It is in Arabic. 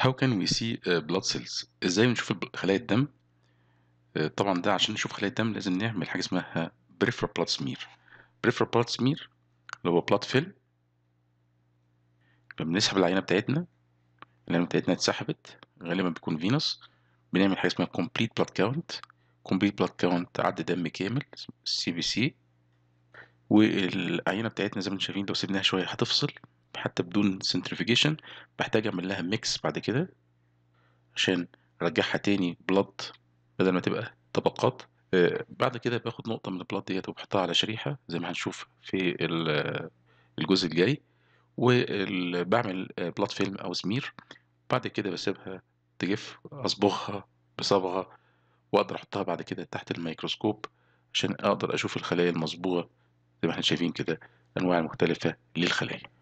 هاو كان وي سي بلاد سيلز ازاي بنشوف خلايا الدم آه، طبعا ده عشان نشوف خلايا الدم لازم نعمل حاجه اسمها بريفر بلاد سمير بريفر بلاد سمير اللي هو بلاد فيل بنسحب العينه بتاعتنا العينه بتاعتنا اتسحبت غالبا بيكون فينوس بنعمل حاجه اسمها كومبليت بلاد كاونت كومبليت بلاد كاونت عد دم كامل سي بي سي والعينه بتاعتنا زي ما انتم شايفين لو سيبناها شويه هتفصل حتى بدون سنترفيجيشن بحتاج اعمل لها ميكس بعد كده عشان ارجعها تاني بلط بدل ما تبقى طبقات آه، بعد كده باخد نقطه من البلط ديت وبحطها على شريحه زي ما هنشوف في الجزء الجاي وبعمل بلط فيلم او سمير بعد كده بسيبها تجف اصبغها بصبغه واقدر احطها بعد كده تحت الميكروسكوب عشان اقدر اشوف الخلايا المصبوغه زي ما احنا شايفين كده انواع مختلفه للخلايا